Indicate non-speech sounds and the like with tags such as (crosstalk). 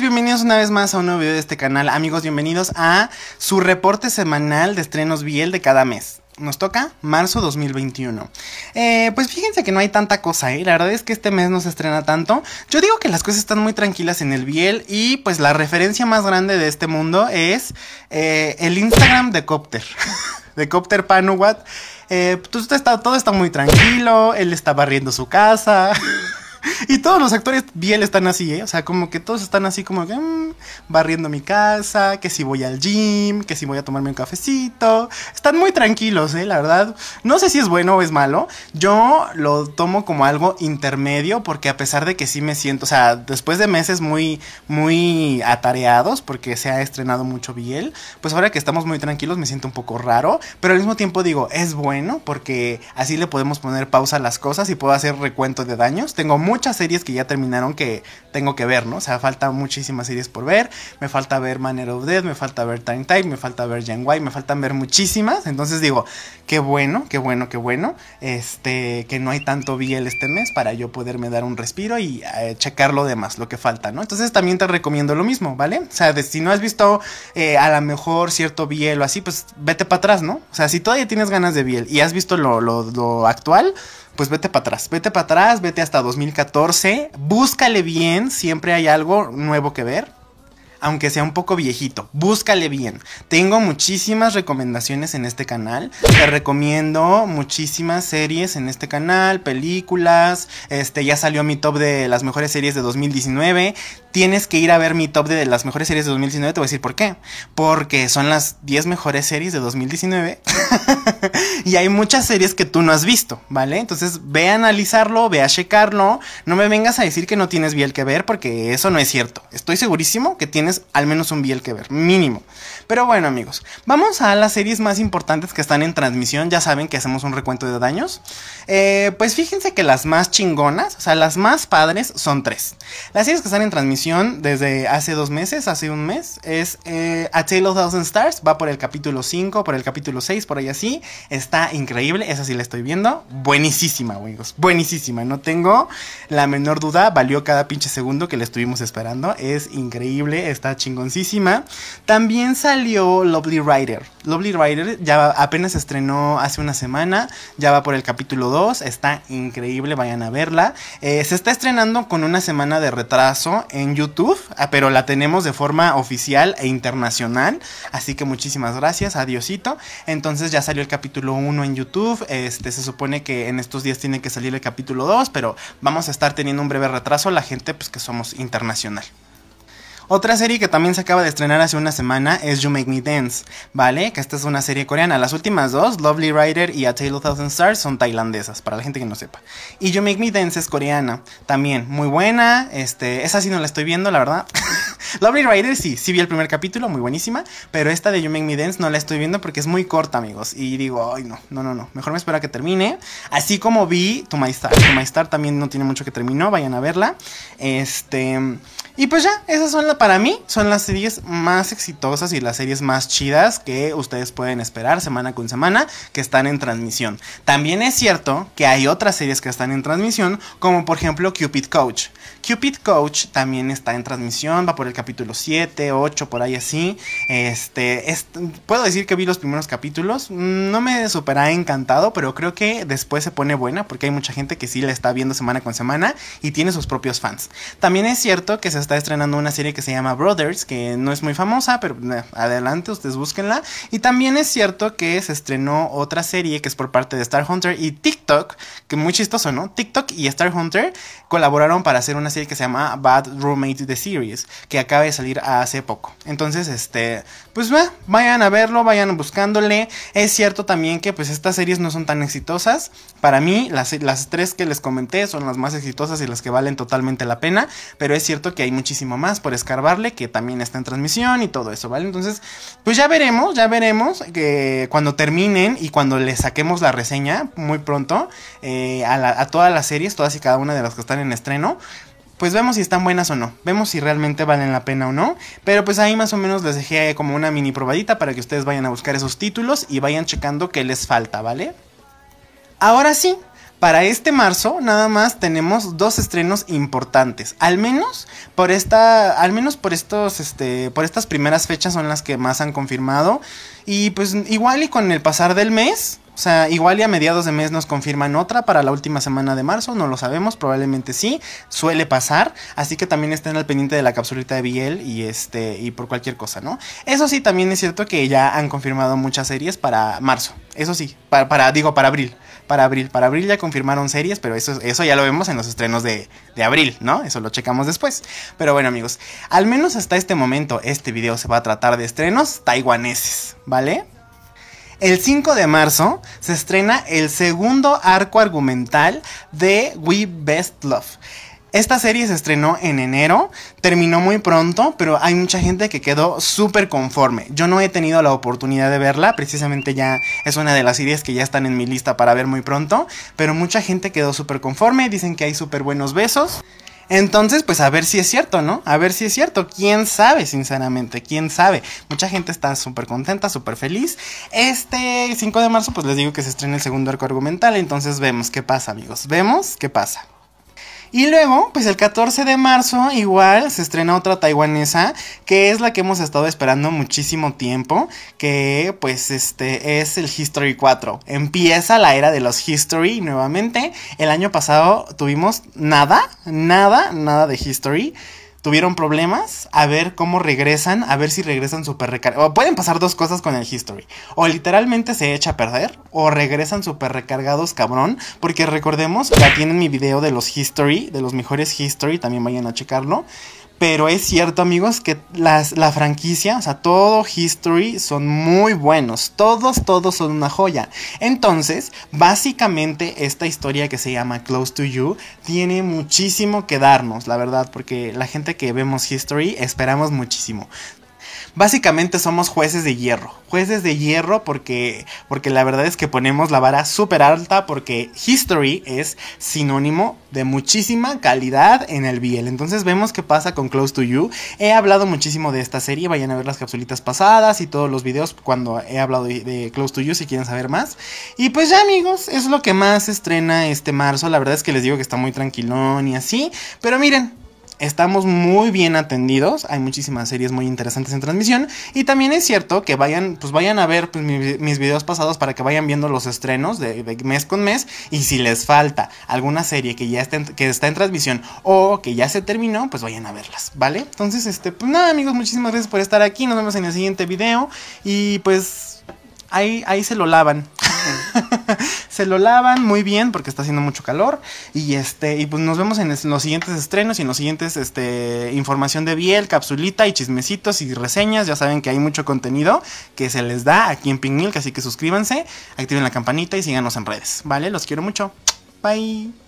bienvenidos una vez más a un nuevo video de este canal. Amigos, bienvenidos a su reporte semanal de estrenos Biel de cada mes. Nos toca marzo 2021. Eh, pues fíjense que no hay tanta cosa, ¿eh? La verdad es que este mes no se estrena tanto. Yo digo que las cosas están muy tranquilas en el Biel y pues la referencia más grande de este mundo es eh, el Instagram de Copter. (laughs) de Copter Panuwat. Eh, pues, todo, está, todo está muy tranquilo, él está barriendo su casa. (laughs) y todos los actores Biel están así, ¿eh? O sea, como que todos están así como que mm, barriendo mi casa, que si voy al gym, que si voy a tomarme un cafecito. Están muy tranquilos, ¿eh? La verdad. No sé si es bueno o es malo. Yo lo tomo como algo intermedio porque a pesar de que sí me siento, o sea, después de meses muy, muy atareados porque se ha estrenado mucho Biel, pues ahora que estamos muy tranquilos me siento un poco raro, pero al mismo tiempo digo, es bueno porque así le podemos poner pausa a las cosas y puedo hacer recuento de daños. Tengo muy muchas series que ya terminaron que tengo que ver, ¿no? O sea, falta muchísimas series por ver. Me falta ver Manner of Death, me falta ver Time Time... me falta ver Gen Y, me faltan ver muchísimas. Entonces digo, qué bueno, qué bueno, qué bueno. Este, que no hay tanto biel este mes para yo poderme dar un respiro y eh, checar lo demás, lo que falta, ¿no? Entonces también te recomiendo lo mismo, ¿vale? O sea, si no has visto eh, a lo mejor cierto biel o así, pues vete para atrás, ¿no? O sea, si todavía tienes ganas de biel y has visto lo, lo actual pues vete para atrás, vete para atrás, vete hasta 2014, búscale bien, siempre hay algo nuevo que ver, aunque sea un poco viejito, búscale bien. Tengo muchísimas recomendaciones en este canal, te recomiendo muchísimas series en este canal, películas, este ya salió mi top de las mejores series de 2019, tienes que ir a ver mi top de las mejores series de 2019. Te voy a decir por qué. Porque son las 10 mejores series de 2019. (laughs) y hay muchas series que tú no has visto, ¿vale? Entonces ve a analizarlo, ve a checarlo. No me vengas a decir que no tienes biel que ver, porque eso no es cierto. Estoy segurísimo que tienes al menos un biel que ver, mínimo. Pero bueno, amigos, vamos a las series más importantes que están en transmisión. Ya saben que hacemos un recuento de daños. Eh, pues fíjense que las más chingonas, o sea, las más padres son tres. Las series que están en transmisión desde hace dos meses, hace un mes, es eh, A Tale of Thousand Stars. Va por el capítulo 5, por el capítulo 6, por ahí así. Está increíble, esa sí la estoy viendo. Buenísima, amigos. Buenísima. No tengo la menor duda. Valió cada pinche segundo que le estuvimos esperando. Es increíble, está chingoncísima. También salió Lovely Rider. Lovely Rider ya apenas estrenó hace una semana. Ya va por el capítulo 2. Está increíble, vayan a verla. Eh, se está estrenando con una semana de retraso en YouTube, ah, pero la tenemos de forma oficial e internacional. Así que muchísimas gracias, adiosito. Entonces ya salió el capítulo 1 en YouTube. Este se supone que en estos días tiene que salir el capítulo 2, pero vamos a estar teniendo un breve retraso la gente pues que somos internacional. Otra serie que también se acaba de estrenar hace una semana es You Make Me Dance, ¿vale? Que esta es una serie coreana. Las últimas dos, Lovely Rider y A Tale of Thousand Stars, son tailandesas, para la gente que no sepa. Y You Make Me Dance es coreana, también muy buena. Este, esa sí no la estoy viendo, la verdad. (laughs) Lovely Rider sí, sí vi el primer capítulo, muy buenísima, pero esta de You Make Me Dance no la estoy viendo porque es muy corta, amigos. Y digo, ay no, no, no, no, mejor me espera que termine. Así como vi To My Star, To Star también no tiene mucho que terminó, vayan a verla. Este... Y pues ya, esas son la, para mí, son las series más exitosas y las series más chidas que ustedes pueden esperar semana con semana que están en transmisión. También es cierto que hay otras series que están en transmisión, como por ejemplo Cupid Coach. Cupid Coach también está en transmisión, va por el canal capítulo 7, 8, por ahí así. Este, puedo decir que vi los primeros capítulos, mm, no me supera encantado, pero creo que después se pone buena porque hay mucha gente que sí la está viendo semana con semana y tiene sus propios fans. También es cierto que se está estrenando una serie que se llama Brothers, que no es muy famosa, pero eh, adelante, ustedes búsquenla. Y también es cierto que se estrenó otra serie que es por parte de Star Hunter y TikTok, que muy chistoso, ¿no? TikTok y Star Hunter colaboraron para hacer una serie que se llama Bad Roommate The Series, que acá acaba de salir hace poco. Entonces, este, pues vayan a verlo, vayan buscándole. Es cierto también que pues estas series no son tan exitosas. Para mí, las, las tres que les comenté son las más exitosas y las que valen totalmente la pena. Pero es cierto que hay muchísimo más por escarbarle, que también está en transmisión y todo eso, ¿vale? Entonces, pues ya veremos, ya veremos que eh, cuando terminen y cuando les saquemos la reseña muy pronto eh, a, a todas las series, todas y cada una de las que están en estreno pues vemos si están buenas o no, vemos si realmente valen la pena o no, pero pues ahí más o menos les dejé como una mini probadita para que ustedes vayan a buscar esos títulos y vayan checando qué les falta, ¿vale? Ahora sí, para este marzo nada más tenemos dos estrenos importantes. Al menos por esta. Al menos por estos. Este. Por estas primeras fechas son las que más han confirmado. Y pues igual y con el pasar del mes. O sea, igual y a mediados de mes nos confirman otra para la última semana de marzo, no lo sabemos, probablemente sí, suele pasar, así que también estén al pendiente de la capsulita de Biel y este y por cualquier cosa, ¿no? Eso sí, también es cierto que ya han confirmado muchas series para marzo, eso sí, para, para digo, para abril, para abril, para abril ya confirmaron series, pero eso, eso ya lo vemos en los estrenos de, de abril, ¿no? Eso lo checamos después. Pero bueno amigos, al menos hasta este momento este video se va a tratar de estrenos taiwaneses, ¿vale? El 5 de marzo se estrena el segundo arco argumental de We Best Love. Esta serie se estrenó en enero, terminó muy pronto, pero hay mucha gente que quedó súper conforme. Yo no he tenido la oportunidad de verla, precisamente ya es una de las series que ya están en mi lista para ver muy pronto, pero mucha gente quedó súper conforme, dicen que hay súper buenos besos. Entonces, pues a ver si es cierto, ¿no? A ver si es cierto. ¿Quién sabe, sinceramente? ¿Quién sabe? Mucha gente está súper contenta, súper feliz. Este 5 de marzo, pues les digo que se estrena el segundo arco argumental. Entonces vemos qué pasa, amigos. Vemos qué pasa. Y luego, pues el 14 de marzo igual se estrena otra taiwanesa, que es la que hemos estado esperando muchísimo tiempo, que pues este es el History 4. Empieza la era de los History nuevamente. El año pasado tuvimos nada, nada, nada de History tuvieron problemas, a ver cómo regresan, a ver si regresan súper recargados. O Pueden pasar dos cosas con el history. O literalmente se echa a perder, o regresan súper recargados, cabrón. Porque recordemos, ya tienen mi video de los history, de los mejores history, también vayan a checarlo. Pero es cierto, amigos, que las, la franquicia, o sea, todo History son muy buenos. Todos, todos son una joya. Entonces, básicamente, esta historia que se llama Close to You tiene muchísimo que darnos, la verdad, porque la gente que vemos History esperamos muchísimo. Básicamente somos jueces de hierro. Jueces de hierro porque, porque la verdad es que ponemos la vara súper alta porque History es sinónimo de muchísima calidad en el BL. Entonces vemos qué pasa con Close to You. He hablado muchísimo de esta serie. Vayan a ver las capsulitas pasadas y todos los videos cuando he hablado de, de Close to You si quieren saber más. Y pues ya amigos, es lo que más estrena este marzo. La verdad es que les digo que está muy tranquilón y así. Pero miren, Estamos muy bien atendidos, hay muchísimas series muy interesantes en transmisión y también es cierto que vayan, pues vayan a ver pues, mis videos pasados para que vayan viendo los estrenos de, mes con mes y si les falta alguna serie que ya está que está en transmisión o que ya se terminó, pues vayan a verlas, ¿vale? Entonces, este, pues nada amigos, muchísimas gracias por estar aquí, nos vemos en el siguiente video y pues ahí, ahí se lo lavan. (laughs) se lo lavan muy bien porque está haciendo mucho calor. Y este, y pues nos vemos en los siguientes estrenos y en los siguientes este información de Biel, capsulita y chismecitos y reseñas. Ya saben que hay mucho contenido que se les da aquí en Pink Milk, así que suscríbanse, activen la campanita y síganos en redes. ¿Vale? Los quiero mucho. Bye.